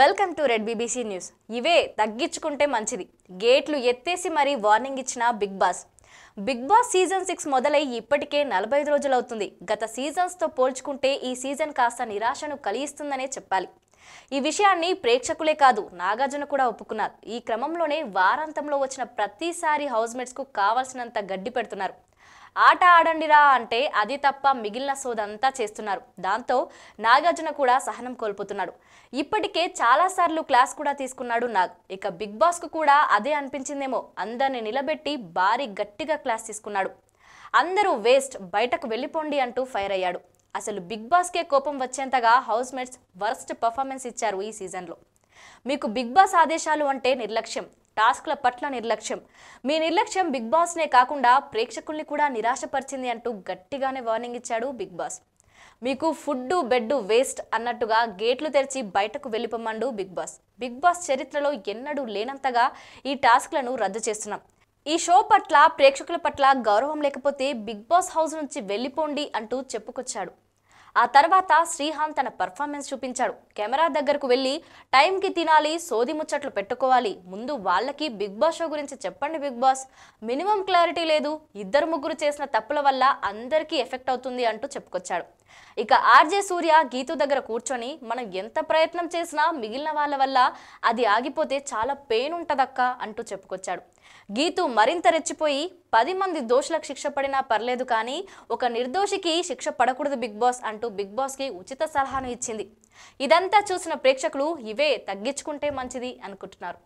welcome to red BBC news ఇవే తగ్గించుకుంటే మంచిది గేట్లు ఎత్తేసి మరీ వార్నింగ్ ఇచ్చిన Bigg Boss Bigg Boss season six మొదలై ఇప్పటికే నలభై ఐదు రోజులవుతుంది గత సీజన్స్తో పోల్చుకుంటే ఈ సీజన్ కాస్త నిరాశను కలిగిస్తుందనే చెప్పాలి ఈ విషయాన్ని ప్రేక్షకులే కాదు నాగార్జున కూడా ఒప్పుకున్నారు ఈ క్రమంలోనే వారాంతంలో వచ్చిన ప్రతిసారి హౌస్మేట్స్కు కావాల్సినంత గడ్డి పెడుతున్నారు ఆట ఆడండిరా అంటే అది తప్ప మిగిలిన సోదంతా చేస్తున్నారు దాంతో నాగార్జున కూడా సహనం కోల్పోతున్నాడు ఇప్పటికే చాలాసార్లు క్లాస్ కూడా తీసుకున్నాడు నాగ్ ఇక బిగ్ బాస్కు కూడా అదే అనిపించిందేమో అందరిని నిలబెట్టి భారీ గట్టిగా క్లాస్ తీసుకున్నాడు అందరూ వేస్ట్ బయటకు వెళ్ళిపోండి అంటూ ఫైర్ అయ్యాడు అసలు బిగ్ బాస్కే కోపం వచ్చేంతగా హౌస్ మేట్స్ వర్స్ట్ పర్ఫార్మెన్స్ ఇచ్చారు ఈ సీజన్లో మీకు బిగ్ బాస్ ఆదేశాలు అంటే నిర్లక్ష్యం టాస్క్ల పట్ల నిర్లక్ష్యం మీ నిర్లక్ష్యం బిగ్ బాస్నే కాకుండా ప్రేక్షకుల్ని కూడా నిరాశపరిచింది అంటూ గట్టిగానే వార్నింగ్ ఇచ్చాడు బిగ్ బాస్ మీకు ఫుడ్ బెడ్ వేస్ట్ అన్నట్టుగా గేట్లు తెరిచి బయటకు వెళ్ళిపోమండు బిగ్ బాస్ బిగ్ బాస్ చరిత్రలో ఎన్నడూ లేనంతగా ఈ టాస్క్లను రద్దు చేస్తున్నాం ఈ షో పట్ల ప్రేక్షకుల పట్ల గౌరవం లేకపోతే బిగ్ బాస్ హౌస్ నుంచి వెళ్ళిపోండి అంటూ చెప్పుకొచ్చాడు ఆ తర్వాత శ్రీహాంత్ తన పర్ఫార్మెన్స్ చూపించాడు కెమెరా దగ్గరకు వెళ్ళి టైంకి తినాలి సోది ముచ్చట్లు పెట్టుకోవాలి ముందు వాళ్ళకి బిగ్ బాస్ షో గురించి చెప్పండి బిగ్ బాస్ మినిమం క్లారిటీ లేదు ఇద్దరు ముగ్గురు చేసిన తప్పుల వల్ల అందరికీ ఎఫెక్ట్ అవుతుంది అంటూ చెప్పుకొచ్చాడు ఇక ఆర్జే సూర్య గీతు దగ్గర కూర్చొని మనం ఎంత ప్రయత్నం చేసినా మిగిలిన వాళ్ళ వల్ల అది ఆగిపోతే చాలా పెయిన్ ఉంటుందక్క అంటూ చెప్పుకొచ్చాడు గీతు మరింత రెచ్చిపోయి పది మంది దోషులకు శిక్ష పడినా పర్లేదు కానీ ఒక నిర్దోషికి శిక్ష పడకూడదు బిగ్ బాస్ అంటూ బిగ్ బాస్కి ఉచిత సలహాను ఇచ్చింది ఇదంతా చూసిన ప్రేక్షకులు ఇవే తగ్గించుకుంటే మంచిది అనుకుంటున్నారు